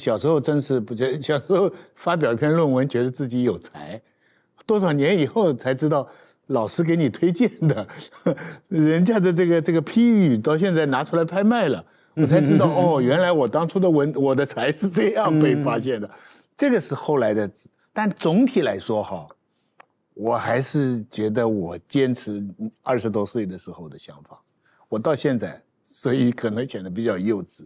小时候真是不觉，小时候发表一篇论文，觉得自己有才，多少年以后才知道，老师给你推荐的，人家的这个这个批语，到现在拿出来拍卖了，我才知道哦，原来我当初的文，我的才，是这样被发现的。这个是后来的，但总体来说哈，我还是觉得我坚持二十多岁的时候的想法，我到现在，所以可能显得比较幼稚。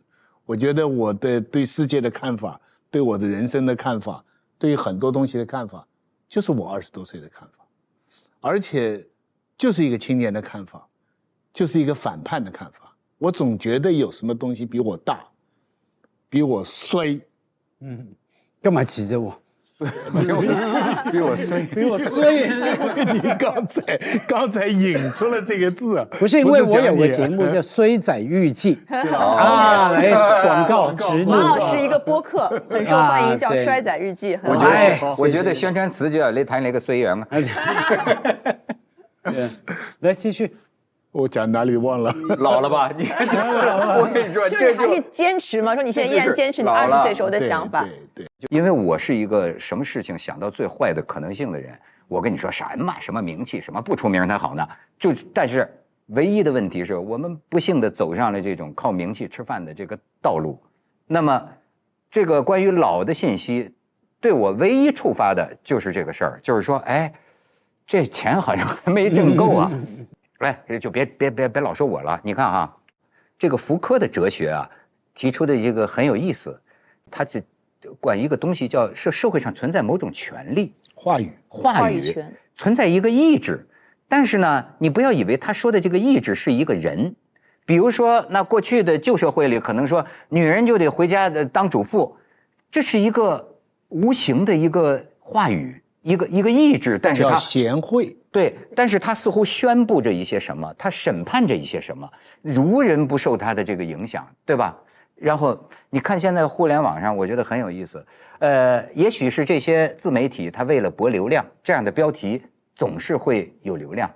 我觉得我的对世界的看法，对我的人生的看法，对于很多东西的看法，就是我二十多岁的看法，而且，就是一个青年的看法，就是一个反叛的看法。我总觉得有什么东西比我大，比我衰，嗯，干嘛挤着我？比我比我衰，比我衰。你刚才刚才引出了这个字啊，不是因为我有个节目叫《衰仔日记》啊，广告植入。马老师一个播客很受欢迎，叫《衰仔日记》，我觉得，我觉得宣传词就要来谈那个衰元嘛。来继续。我讲哪里忘了？老了吧？你看，我跟你说，就是还是坚持嘛。说你现在依然坚持你二十岁时候的想法。对对。因为我是一个什么事情想到最坏的可能性的人。我跟你说，什么什么名气，什么不出名才好呢？就但是唯一的问题是我们不幸的走上了这种靠名气吃饭的这个道路。那么，这个关于老的信息，对我唯一触发的就是这个事儿，就是说，哎，这钱好像还没挣够啊。来，就别别别别老说我了。你看啊，这个福柯的哲学啊，提出的一个很有意思，他是管一个东西叫社社会上存在某种权利话语，话语存在一个意志，但是呢，你不要以为他说的这个意志是一个人，比如说那过去的旧社会里，可能说女人就得回家当主妇，这是一个无形的一个话语。一个一个意志，但是他贤惠，对，但是他似乎宣布着一些什么，他审判着一些什么，如人不受他的这个影响，对吧？然后你看现在互联网上，我觉得很有意思，呃，也许是这些自媒体他为了博流量，这样的标题总是会有流量，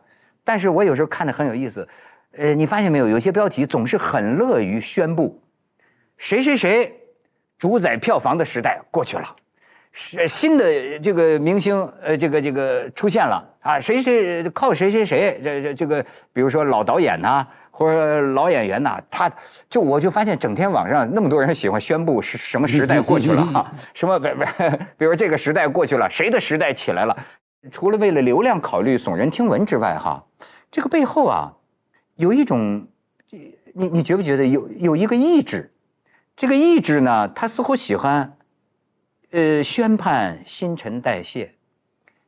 但是我有时候看的很有意思，呃，你发现没有，有些标题总是很乐于宣布，谁谁谁主宰票房的时代过去了。是新的这个明星，呃，这个这个出现了啊，谁谁靠谁谁谁这这这个，比如说老导演呐，或者老演员呐，他就我就发现，整天网上那么多人喜欢宣布是什么时代过去了哈，什么不不，比如这个时代过去了，谁的时代起来了，除了为了流量考虑耸人听闻之外哈，这个背后啊，有一种，你你觉不觉得有有一个意志，这个意志呢，他似乎喜欢。呃，宣判新陈代谢，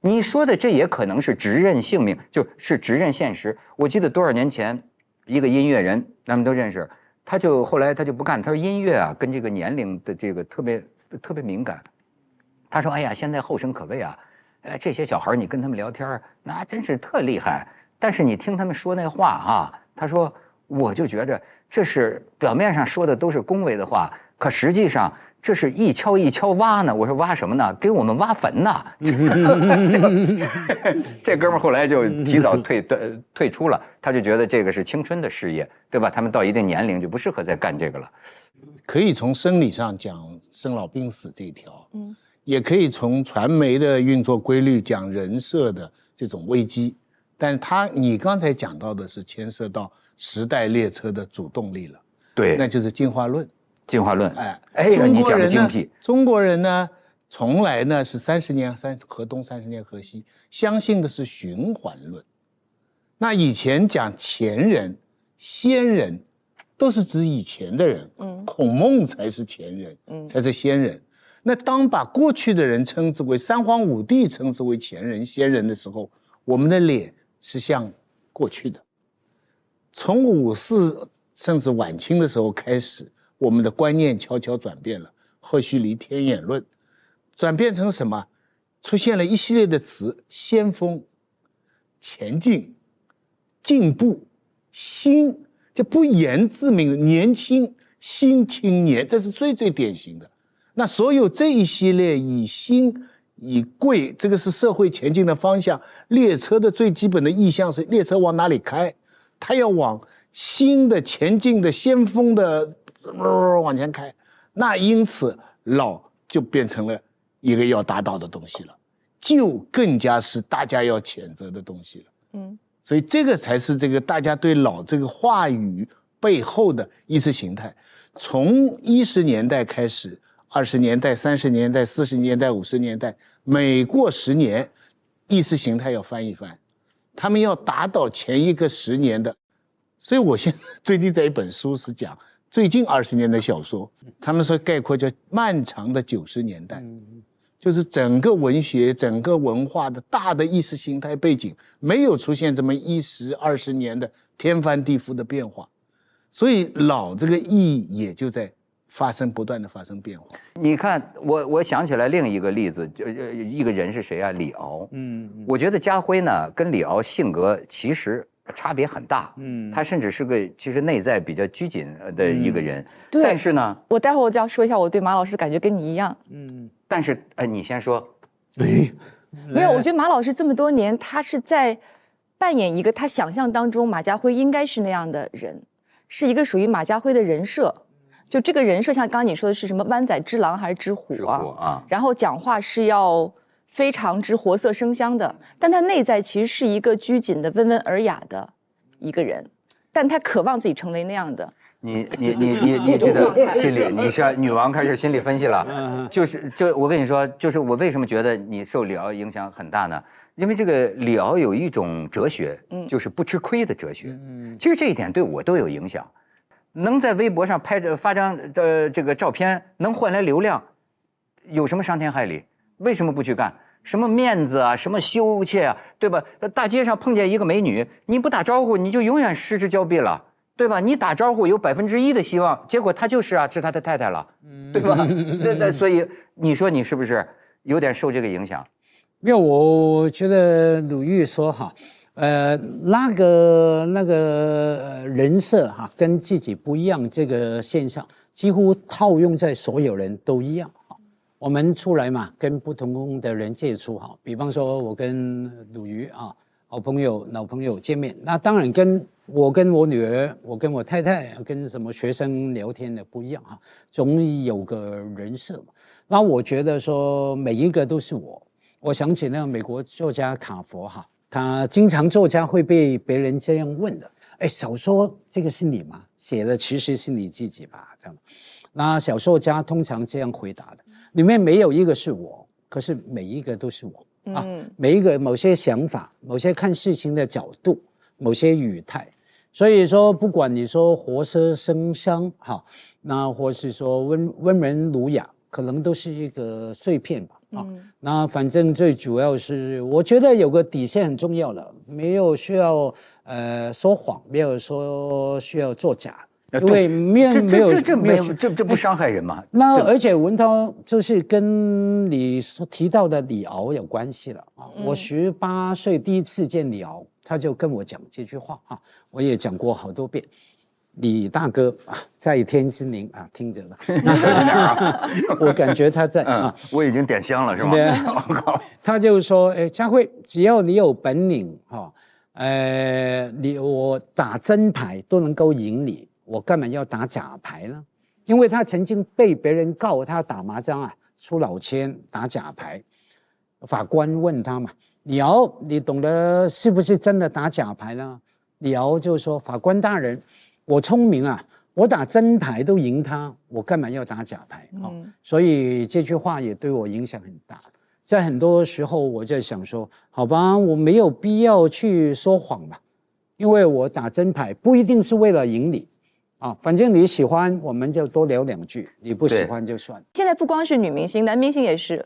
你说的这也可能是直认性命，就是直认现实。我记得多少年前，一个音乐人，咱们都认识，他就后来他就不干，他说音乐啊，跟这个年龄的这个特别特别敏感。他说：“哎呀，现在后生可畏啊，哎，这些小孩你跟他们聊天那真是特厉害。但是你听他们说那话啊，他说我就觉着这是表面上说的都是恭维的话，可实际上。”这是一锹一锹挖呢，我说挖什么呢？给我们挖坟呢。这哥们后来就提早退退退出了，他就觉得这个是青春的事业，对吧？他们到一定年龄就不适合再干这个了。可以从生理上讲生老病死这一条，嗯，也可以从传媒的运作规律讲人设的这种危机，但他你刚才讲到的是牵涉到时代列车的主动力了，对，那就是进化论。进化论，哎，哎呦，你讲的精辟。中国人呢，从来呢是三十年三河东，三十年河西，相信的是循环论。那以前讲前人、先人，都是指以前的人。嗯，孔孟才是前人，嗯，才是先人。那当把过去的人称之为三皇五帝，称之为前人、先人的时候，我们的脸是像过去的。从五四甚至晚清的时候开始。我们的观念悄悄转变了，赫胥黎《天演论》转变成什么？出现了一系列的词：先锋、前进、进步、新，这不言自明。年轻新青年，这是最最典型的。那所有这一系列以新、以贵，这个是社会前进的方向。列车的最基本的意向是列车往哪里开？它要往新的、前进的、先锋的。不不往前开，那因此老就变成了一个要打倒的东西了，就更加是大家要谴责的东西了。嗯，所以这个才是这个大家对老这个话语背后的意识形态，从一十年代开始，二十年代、三十年代、四十年代、五十年代，每过十年，意识形态要翻一翻，他们要打倒前一个十年的，所以我现最近在一本书是讲。最近二十年的小说，他们说概括叫“漫长的九十年代”，就是整个文学、整个文化的大的意识形态背景没有出现这么一时二十年的天翻地覆的变化，所以“老”这个意义也就在发生不断的发生变化。你看，我我想起来另一个例子，就一个人是谁啊？李敖。嗯，我觉得家辉呢跟李敖性格其实。差别很大，嗯，他甚至是个其实内在比较拘谨的一个人，对。但是呢，我待会我就要说一下我对马老师的感觉跟你一样，嗯。但是，你先说。没有，没有，我觉得马老师这么多年，他是在扮演一个他想象当中马家辉应该是那样的人，是一个属于马家辉的人设，就这个人设，像刚刚你说的是什么湾仔之狼还是之虎啊？然后讲话是要。非常之活色生香的，但他内在其实是一个拘谨的、温文尔雅的一个人，但他渴望自己成为那样的。你你你你你知道心理？你是女王开始心理分析了，就是就我跟你说，就是我为什么觉得你受李敖影响很大呢？因为这个李敖有一种哲学，就是不吃亏的哲学。嗯，其实这一点对我都有影响。能在微博上拍着发张呃这个照片，能换来流量，有什么伤天害理？为什么不去干？什么面子啊，什么羞怯啊，对吧？大街上碰见一个美女，你不打招呼，你就永远失之交臂了，对吧？你打招呼有百分之一的希望，结果她就是啊，是他的太太了，对吧？那那所以你说你是不是有点受这个影响？因为我我觉得鲁豫说哈，呃，那个那个人设哈，跟自己不一样这个现象，几乎套用在所有人都一样。我们出来嘛，跟不同的人接触哈。比方说我跟鲁豫啊，好朋友、老朋友见面，那当然跟我跟我女儿、我跟我太太跟什么学生聊天的不一样啊，总有个人设嘛。那我觉得说每一个都是我。我想起那个美国作家卡佛哈，他经常作家会被别人这样问的：哎，小说这个是你吗？写的其实是你自己吧？这样。那小说家通常这样回答的。里面没有一个是我，可是每一个都是我啊！每一个某些想法、某些看事情的角度、某些语态，所以说不管你说活色生香哈，那或是说温温文儒雅，可能都是一个碎片吧啊！那反正最主要是，我觉得有个底线很重要了，没有需要呃说谎，没有说需要作假。对面没有，这这没有，这这不伤害人吗？那而且文涛就是跟你提到的李敖有关系了啊！我十八岁第一次见李敖，他就跟我讲这句话啊，我也讲过好多遍。李大哥啊，在天之灵啊，听着了。你啊！我感觉他在啊。我已经点香了，是吗？对，他就说：“哎，佳慧，只要你有本领哈，呃，你我打真牌都能够赢你。”我干嘛要打假牌呢？因为他曾经被别人告他打麻将啊，出老千打假牌。法官问他嘛：“李敖，你懂得是不是真的打假牌呢？”李敖就说法官大人，我聪明啊，我打真牌都赢他，我干嘛要打假牌？嗯，所以这句话也对我影响很大。在很多时候我在想说，好吧，我没有必要去说谎吧，因为我打真牌不一定是为了赢你。啊，反正你喜欢，我们就多聊两句；你不喜欢就算。现在不光是女明星，男明星也是。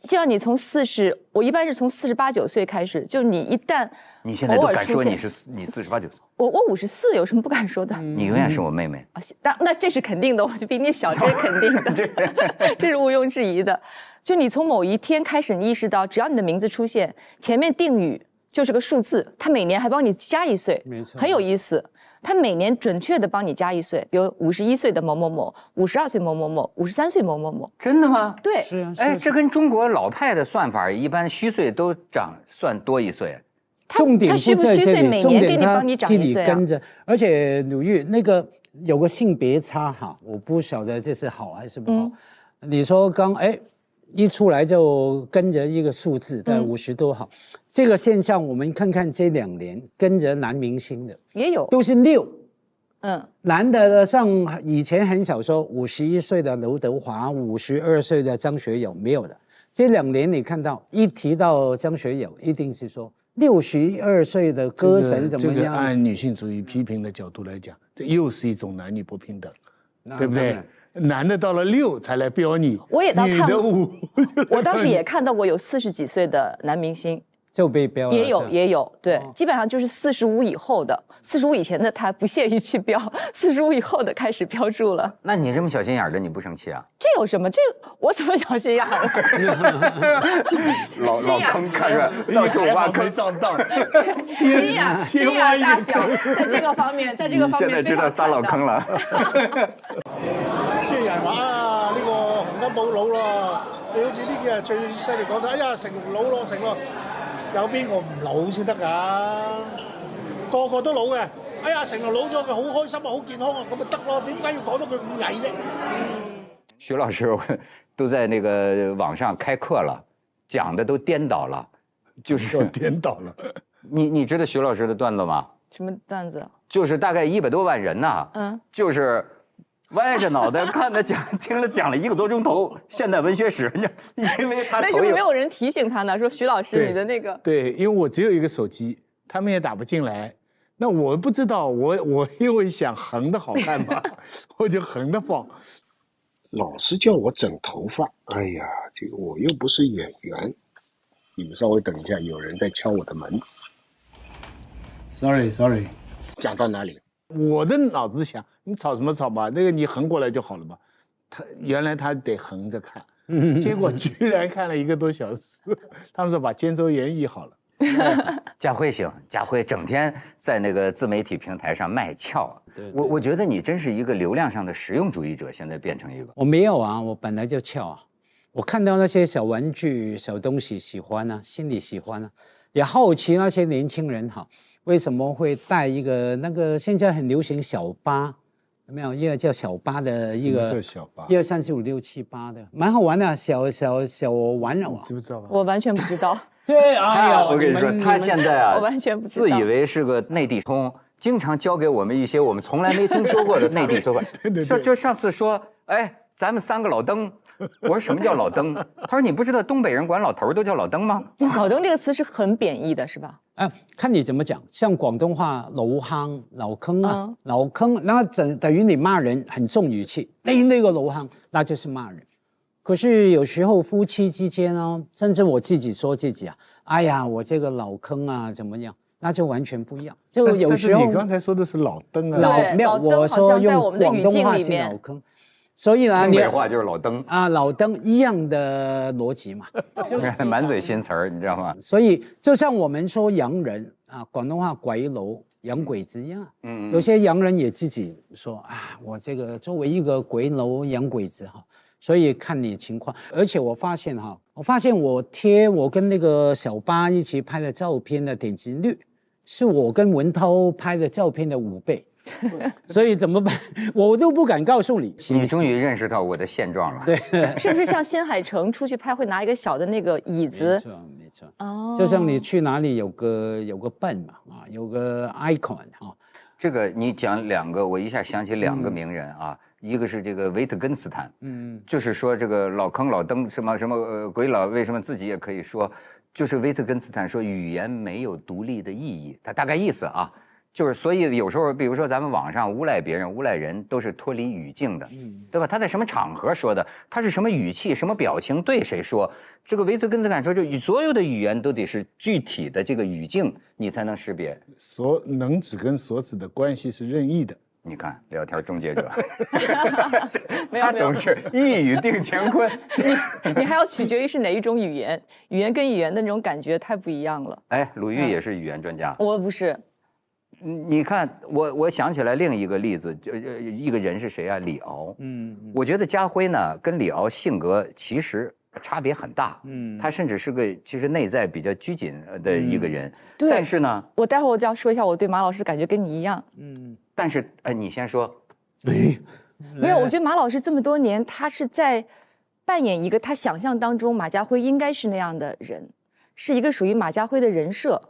就像你从四十，我一般是从四十八九岁开始，就你一旦，你现在敢说你是你四十八九岁？我我五十四，有什么不敢说的？你永远是我妹妹啊！但那这是肯定的，我就比你小，这是肯定的，这是毋庸置疑的。就你从某一天开始，你意识到，只要你的名字出现，前面定语就是个数字，他每年还帮你加一岁，没错，很有意思。他每年准确的帮你加一岁，如五十一岁的某某某，五十二岁某某某，五十三岁某某某，真的吗？对，是啊，哎，这跟中国老派的算法一般虚岁都长算多一岁，重点不在这里，重点他替你跟着，而且鲁豫那个有个性别差哈，我不晓得这是好还是不好，你说刚哎。一出来就跟着一个数字，对，五十多好。这个现象，我们看看这两年跟着男明星的也有，都是六，嗯，男的像以前很少说五十一岁的刘德华，五十二岁的张学友没有的。这两年你看到一提到张学友，一定是说六十二岁的歌神怎么样？这个按女性主义批评的角度来讲，这又是一种男女不平等，对不对？男的到了六才来标你，女的五，我当时也看到过有四十几岁的男明星。就被标也有也有，对，基本上就是四十五以后的，四十五以前的他不屑于去标，四十五以后的开始标注了。那你这么小心眼的，你不生气啊？这有什么？这我怎么小心眼了？老老坑，看出来到处挖坑上当，心眼心眼大小，在这个方面，在这个方面现在知道撒老坑了。人话啊，呢个洪得宝老咯，你好似呢几日最犀利讲得，哎呀，成老脑咯，成咯。有邊個唔老先得㗎？個個都老嘅。哎呀，成日老咗佢好開心啊，好健康啊，咁咪得咯。點解要講到佢咁曳啫？徐老師都在那個網上開課了，講的都顛倒了，就是顛倒了。你你知道徐老師的段子嗎？什么段子？就是大概一百多萬人啊，嗯，就是。歪着脑袋看他讲，听了讲了一个多钟头现代文学史，那因为他为什么没有人提醒他呢？说徐老师，你的那个。对，因为我只有一个手机，他们也打不进来。那我不知道，我我因为想横的好看嘛，我就横的放。老师叫我整头发，哎呀，这个我又不是演员。你们稍微等一下，有人在敲我的门。Sorry，Sorry。讲到哪里？我的脑子想。你吵什么吵嘛？那个你横过来就好了嘛，他原来他得横着看，结果居然看了一个多小时。他们说把肩周炎医好了。佳辉行，佳辉整天在那个自媒体平台上卖俏。我我觉得你真是一个流量上的实用主义者，现在变成一个我没有啊，我本来就俏啊。我看到那些小玩具、小东西喜欢啊，心里喜欢啊，也好奇那些年轻人哈，为什么会带一个那个现在很流行小巴。没有一个叫小八的一个，小一、二、三、四、五、六、七、八的，蛮好玩的，小小小玩偶，知不知道？我完全不知道。对啊，我跟你说，他现在啊，完全不知道，自以为是个内地通，经常教给我们一些我们从来没听说过的内地对 对，就就上次说，哎，咱们三个老登。我说什么叫老登？他说你不知道东北人管老头都叫老登吗？老登这个词是很贬义的，是吧？哎，看你怎么讲，像广东话老坑、老坑啊、老坑，那等等于你骂人，很重语气。你那个老坑，那就是骂人。可是有时候夫妻之间哦，甚至我自己说自己啊，哎呀，我这个老坑啊，怎么样？那就完全不一样。就有时候你刚才说的是老登啊，老有。我说在我广东话是老坑。所以呢，东北话就是老登啊，老登一样的逻辑嘛，满嘴新词儿，你知道吗？所以就像我们说洋人啊，广东话拐楼洋鬼子一样，嗯有些洋人也自己说啊，我这个作为一个鬼楼洋鬼子哈，所以看你情况。而且我发现哈，我发现我贴我跟那个小巴一起拍的照片的点击率，是我跟文涛拍的照片的五倍。所以怎么办？我都不敢告诉你。你终于认识到我的现状了，对，是不是像新海诚出去拍会拿一个小的那个椅子？没错，没错。哦，就像你去哪里有个有个伴嘛，啊，有个 icon 这个你讲两个，我一下想起两个名人啊，一个是这个维特根斯坦，嗯，就是说这个老坑老登什么什么呃鬼佬，为什么自己也可以说，就是维特根斯坦说语言没有独立的意义，他大概意思啊。就是，所以有时候，比如说咱们网上诬赖别人、诬赖人，都是脱离语境的，对吧？他在什么场合说的？他是什么语气、什么表情？对谁说？这个维特根斯坦说，就所有的语言都得是具体的这个语境，你才能识别。所能指跟所指的关系是任意的。你看，聊天终结者，没有没有，总是一语定乾坤。你你还要取决于是哪一种语言？语言跟语言的那种感觉太不一样了。哎，鲁豫也是语言专家。我不是。你看，我我想起来另一个例子，就一个人是谁啊？李敖。嗯，我觉得家辉呢跟李敖性格其实差别很大。嗯，他甚至是个其实内在比较拘谨的一个人。对。但是呢，我待会儿我就要说一下，我对马老师感觉跟你一样。嗯。但是，哎，你先说。没。没有，我觉得马老师这么多年，他是在扮演一个他想象当中马家辉应该是那样的人，是一个属于马家辉的人设。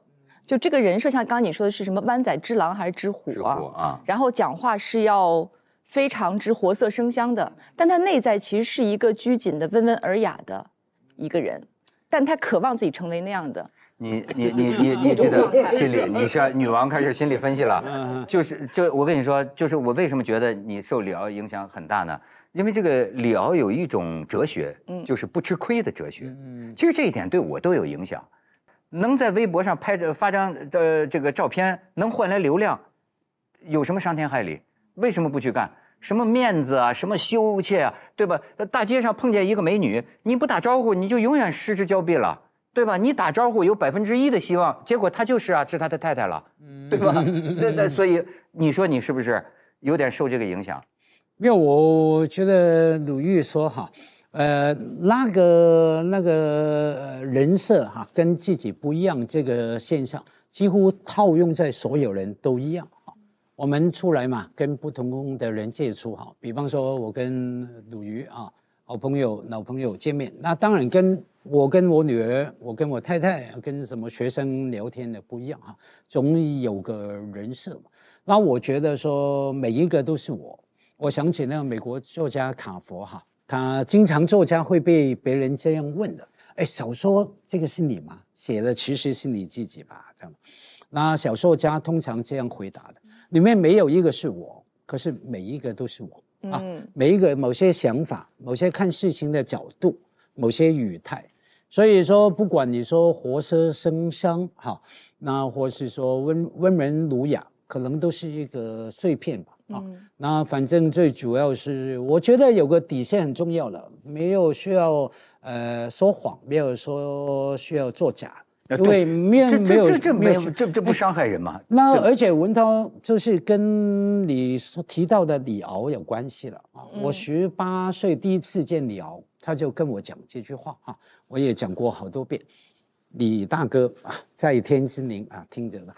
就这个人设，像刚刚你说的是什么“湾仔之狼”还是“之虎”啊？然后讲话是要非常之活色生香的，但他内在其实是一个拘谨的、温文尔雅的一个人，但他渴望自己成为那样的。你你你你你，知道，心理？你像 女王开始心理分析了，就是就我跟你说，就是我为什么觉得你受李敖影响很大呢？因为这个李敖有一种哲学，就是不吃亏的哲学。嗯，其实这一点对我都有影响。能在微博上拍着发张呃这个照片，能换来流量，有什么伤天害理？为什么不去干？什么面子啊，什么羞怯啊，对吧？大街上碰见一个美女，你不打招呼，你就永远失之交臂了，对吧？你打招呼有百分之一的希望，结果她就是啊，是他的太太了，对吧？那那所以你说你是不是有点受这个影响？因为我觉得鲁豫说哈。呃，那个那个人设哈，跟自己不一样，这个现象几乎套用在所有人都一样哈。我们出来嘛，跟不同的人接触哈，比方说我跟鲁豫啊，好朋友老朋友见面，那当然跟我跟我女儿，我跟我太太，跟什么学生聊天的不一样哈，总有个人设嘛。那我觉得说每一个都是我。我想起那个美国作家卡佛哈。他经常作家会被别人这样问的，哎，小说这个是你吗？写的其实是你自己吧，这样。那小说家通常这样回答的，里面没有一个是我，可是每一个都是我啊，每一个某些想法、某些看事情的角度、某些语态，所以说不管你说活色生香哈，那或是说温温文儒雅，可能都是一个碎片吧。啊。那反正最主要是，我觉得有个底线很重要了，没有需要呃说谎，没有说需要作假。没对，这这这没有，这这不伤害人嘛？那而且文涛就是跟你提到的李敖有关系了啊，我十八岁第一次见李敖，他就跟我讲这句话啊，我也讲过好多遍。李大哥啊，在天之灵啊，听着了。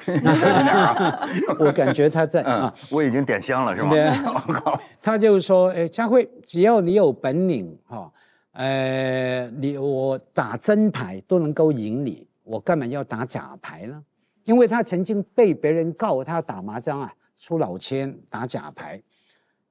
我感觉他在啊。我已经点香了，是吗？对，他就说：“哎，佳慧，只要你有本领哈，呃，你我打真牌都能够赢你，我干嘛要打假牌呢？因为他曾经被别人告他打麻将啊出老千打假牌，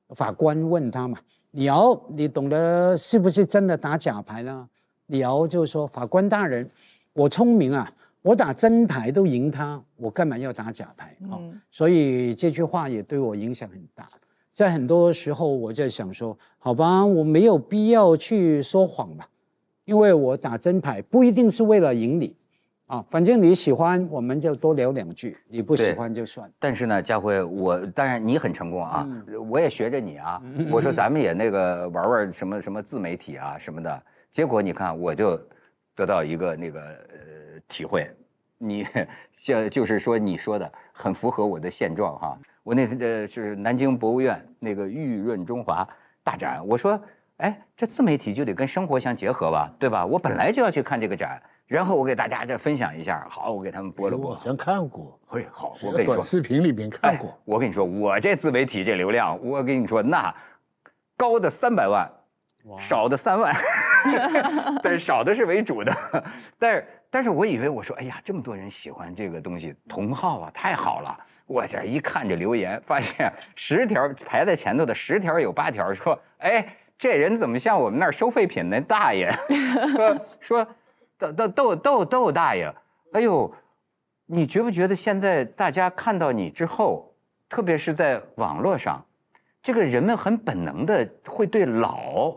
法官问他嘛，李敖，你懂得是不是真的打假牌呢？李敖就说法官大人。”我聪明啊，我打真牌都赢他，我干嘛要打假牌？哦，所以这句话也对我影响很大。在很多时候，我就想说，好吧，我没有必要去说谎吧，因为我打真牌不一定是为了赢你，啊，反正你喜欢，我们就多聊两句，你不喜欢就算。但是呢，佳辉，我当然你很成功啊，我也学着你啊，我说咱们也那个玩玩什么什么自媒体啊什么的，结果你看我就。得到一个那个呃体会，你 像就是说你说的很符合我的现状哈。我那次就是南京博物院那个“玉润中华”大展，我说哎，这自媒体就得跟生活相结合吧，对吧？我本来就要去看这个展，然后我给大家这分享一下。好，我给他们播了播。我像看过。嘿，好，我跟你说。视频里边看过。我跟你说，我这自媒体这流量，我跟你说那高的三百万，少的三万。但是少的是为主的，但是但是我以为我说哎呀，这么多人喜欢这个东西，同号啊，太好了！我这一看这留言，发现十条排在前头的十条有八条说，哎，这人怎么像我们那儿收废品那大爷？说豆豆豆豆豆大爷，哎呦，你觉不觉得现在大家看到你之后，特别是在网络上，这个人们很本能的会对老。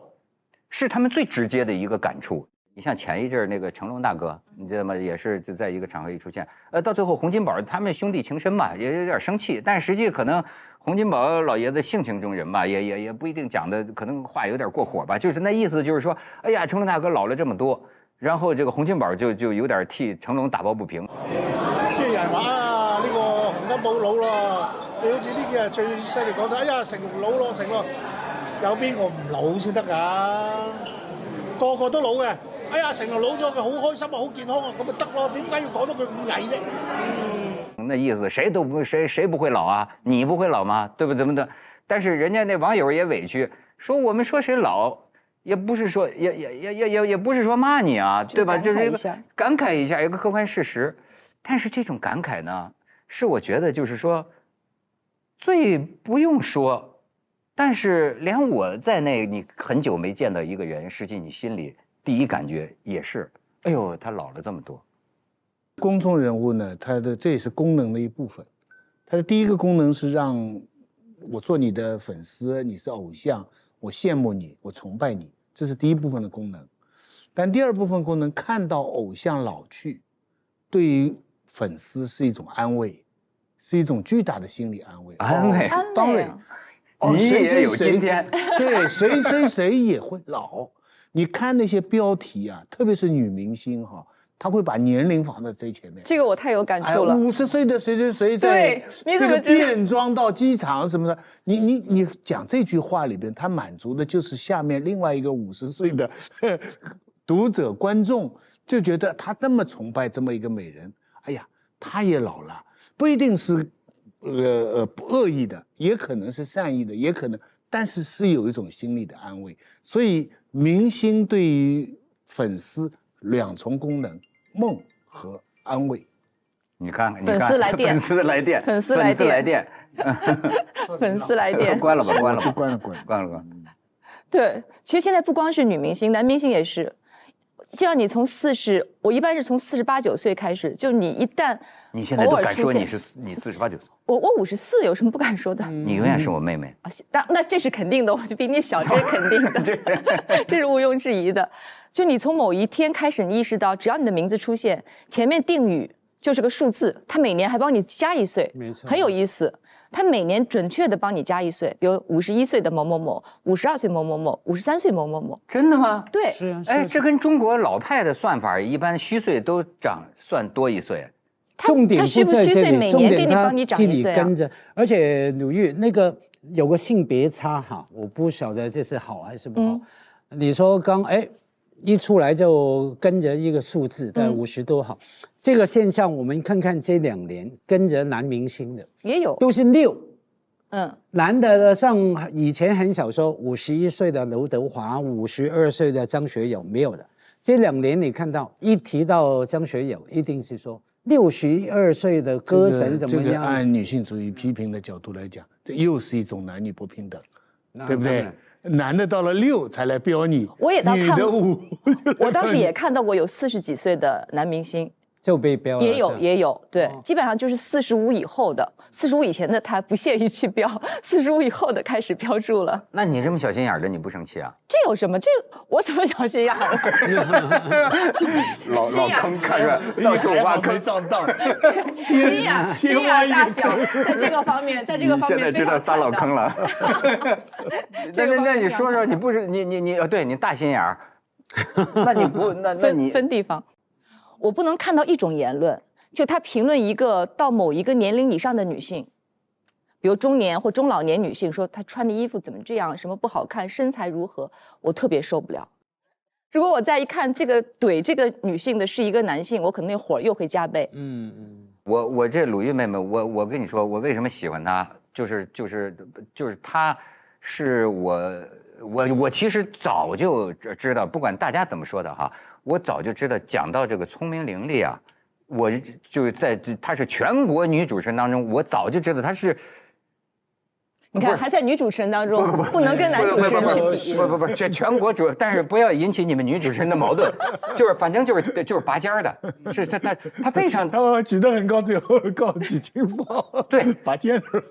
是他们最直接的一个感触。你像前一阵那个成龙大哥，你知道吗？也是就在一个场合一出现，呃，到最后洪金宝他们兄弟情深嘛，也有点生气。但实际可能洪金宝老爷子性情中人吧，也也也不一定讲的，可能话有点过火吧。就是那意思，就是说，哎呀，成龙大哥老了这么多，然后这个洪金宝就就有点替成龙打抱不平。有人话啊，呢个洪金宝老咯，你好似呢几最犀利讲到，哎呀，成龙老咯，成龙。有邊個唔老先得㗎？個個都老嘅。哎呀，成日老咗佢好開心啊，好健康啊，咁咪得咯。點解要講到佢咁曳啫？那意思，誰都不，誰誰不會老啊？你不會老嗎？對不？怎麼的？但是人家那網友也委屈，說我們說誰老，也不是說，也也也也也也不是说骂你啊，對吧？就是一个感慨一下，一個客觀事實。但是這種感慨呢，是我覺得就是說，最不用說。但是连我在内，你很久没见到一个人，实际你心里第一感觉也是，哎呦，他老了这么多。公众人物呢，他的这也是功能的一部分。他的第一个功能是让我做你的粉丝，你是偶像，我羡慕你，我崇拜你，这是第一部分的功能。但第二部分功能，看到偶像老去，对于粉丝是一种安慰，是一种巨大的心理安慰。安慰，当然。你也有今天，对谁谁谁也会老。你看那些标题啊，特别是女明星哈，她会把年龄放在最前面。这个我太有感触了。五十岁的谁谁谁在，你怎么变装到机场什么的？你你你讲这句话里边，他满足的就是下面另外一个五十岁的 读者观众，就觉得他那么崇拜这么一个美人，哎呀，他也老了，不一定是。呃呃，不恶意的，也可能是善意的，也可能，但是是有一种心理的安慰。所以，明星对于粉丝两重功能，梦和安慰。你看，你看，粉丝来电，粉丝来电，粉丝来电，粉丝来电，关了吧，关了，关了，滚，关了，关。对，其实现在不光是女明星，男明星也是。就像你从四十，我一般是从四十八九岁开始。就你一旦，你现在都敢说你是你四十八九岁？我我五十四，有什么不敢说的？你永远是我妹妹。啊！那这是肯定的，我就比你小，这是 肯定的，这是 这是毋庸置疑的。就你从某一天开始，你意识到，只要你的名字出现，前面定语就是个数字，它每年还帮你加一岁，没错，很有意思。他每年准确的帮你加一岁，如五十一岁的某某某，五十二岁某某某，五十三岁某某某，真的吗？对，是。哎，这跟中国老派的算法一般虚岁都长算多一岁，重点不这些，重点他替你跟着。而且鲁豫那个有个性别差哈，我不晓得这是好还是不好。你说刚哎。一出来就跟着一个数字的五十多哈，这个现象我们看看这两年跟着男明星的也有，都是六，嗯，男的像以前很少说五十一岁的刘德华，五十二岁的张学友没有的，这两年你看到一提到张学友，一定是说六十二岁的歌神怎么样？这个按女性主义批评的角度来讲，这又是一种男女不平等，对不对？男的到了六才来标你，我也到看的 我当时也看到过有四十几岁的男明星。就被标也有也有对，基本上就是四十五以后的，四十五以前的他不屑于去标，四十五以后的开始标注了。那你这么小心眼的，你不生气啊？这有什么？这我怎么小心眼了？老 老坑看出来，到处挖坑上当。心眼心眼大小，在这个方面，在这个方面。现在知道撒老坑了？那那那你说说，你不是你你你呃，对你大心眼儿，那你不那那你分地方。我不能看到一种言论，就他评论一个到某一个年龄以上的女性，比如中年或中老年女性，说她穿的衣服怎么这样，什么不好看，身材如何，我特别受不了。如果我再一看这个怼这个女性的是一个男性，我可能那火又会加倍。嗯嗯，我我这鲁豫妹妹，我我跟你说，我为什么喜欢她，就是就是就是她，是我我我其实早就知道，不管大家怎么说的哈。我早就知道，讲到这个聪明伶俐啊，我就是在她是全国女主持人当中，我早就知道她是。你看，还在女主持人当中，不不不，不能跟男主持人去比。不不不，全全国主，但是不要引起你们女主持人的矛盾，就是反正就是就是拔尖儿的，是她他他非常。他举得很高，最后高举轻放。对，拔尖的。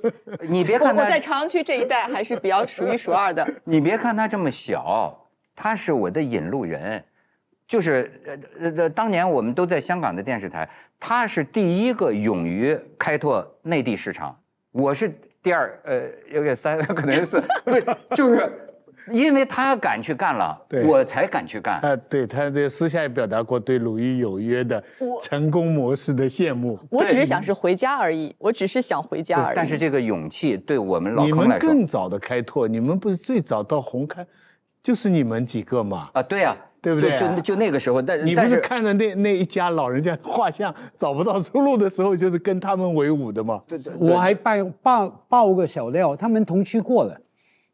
你别看我在朝阳区这一带还是比较数一数二的。你别看她这么小，她是我的引路人。就是呃呃，当年我们都在香港的电视台，他是第一个勇于开拓内地市场，我是第二，呃，有点三，可能是对，就是因为他敢去干了，我才敢去干。啊，对，他这私下也表达过对《鲁豫有约》的成功模式的羡慕。我只是想是回家而已，我只是想回家而已。但是这个勇气对我们老康来说，你们更早的开拓，你们不是最早到红磡，就是你们几个吗？啊，对啊，对不对？就就就那个时候，但是你不是看着那那一家老人家画像找不到出路的时候，就是跟他们为伍的吗？对对，我还办抱报个小料，他们同居过了，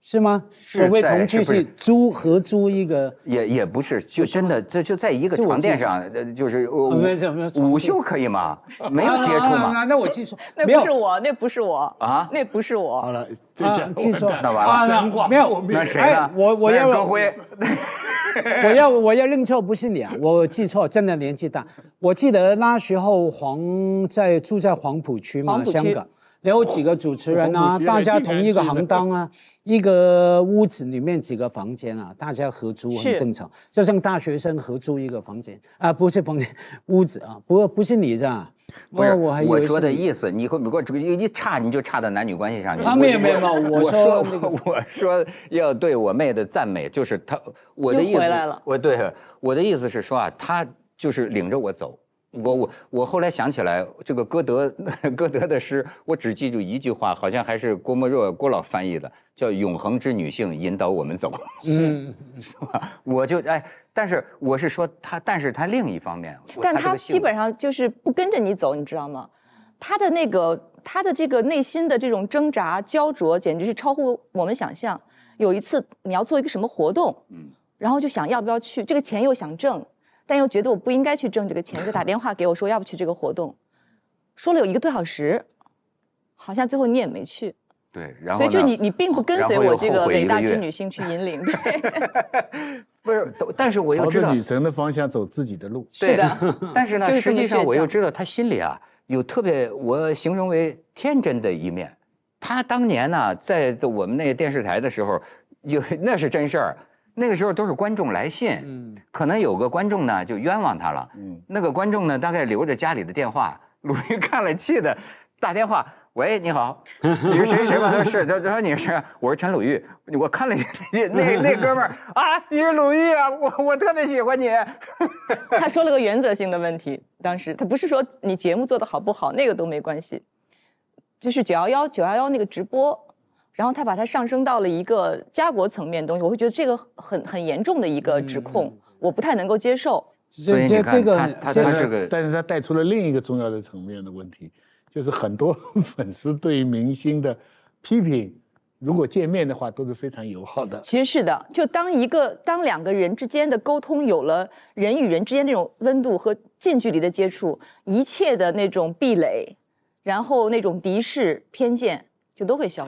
是吗？所谓同居是租合租一个，也也不是，就真的这就在一个床垫上，就是没午休可以吗？没有接触吗？那我记错，那不是我，那不是我啊，那不是我。好了，记错，那完了，没有，那谁呢？我我岳高辉。我要我要认错，不是你啊，我记错，真的年纪大。我记得那时候黄在住在黄埔区嘛，香港，后几个主持人啊，大家同一个行当啊，一个屋子里面几个房间啊，大家合租很正常，就像大学生合租一个房间啊，不是房间屋子啊，不不是你这。不是，我还我说的意思，你给我一差，你就差到男女关系上去了。没有没有，我说 我说要对我妹的赞美，就是她，我的意思，我对我的意思是说啊，她就是领着我走。我我我后来想起来，这个歌德，歌德的诗，我只记住一句话，好像还是郭沫若郭老翻译的，叫“永恒之女性引导我们走”，嗯，是吧？我就哎，但是我是说他，但是他另一方面，但他基本上就是不跟着你走，你知道吗？他的那个他的这个内心的这种挣扎焦灼，简直是超乎我们想象。有一次你要做一个什么活动，嗯，然后就想要不要去，这个钱又想挣。但又觉得我不应该去挣这个钱，就打电话给我说要不去这个活动，说了有一个多小时，好像最后你也没去。对，然后所以就你你并不跟随我这个伟大之女性去引领。对，不是，但是我又知道女神的方向走自己的路。是的，但是呢，实际上我又知道她心里啊有特别，我形容为天真的一面。她当年呢，在我们那个电视台的时候，有那是真事儿。那个时候都是观众来信，可能有个观众呢就冤枉他了。那个观众呢大概留着家里的电话，鲁豫看了气的打电话：“喂，你好，你是谁谁吗？”“是，他说你是谁？”“我是陈鲁豫。”“我看了那那那哥们儿啊，你是鲁豫啊，我我特别喜欢你。”他说了个原则性的问题，当时他不是说你节目做的好不好，那个都没关系，就是九幺幺九幺幺那个直播。然后他把它上升到了一个家国层面的东西，我会觉得这个很很严重的一个指控，我不太能够接受。所以你看，他他是个，但是他带出了另一个重要的层面的问题，就是很多 粉丝对于明星的批评，如果见面的话都是非常友好的。其实是的，就当一个当两个人之间的沟通有了人与人之间那种温度和近距离的接触，一切的那种壁垒，然后那种敌视偏见就都会消。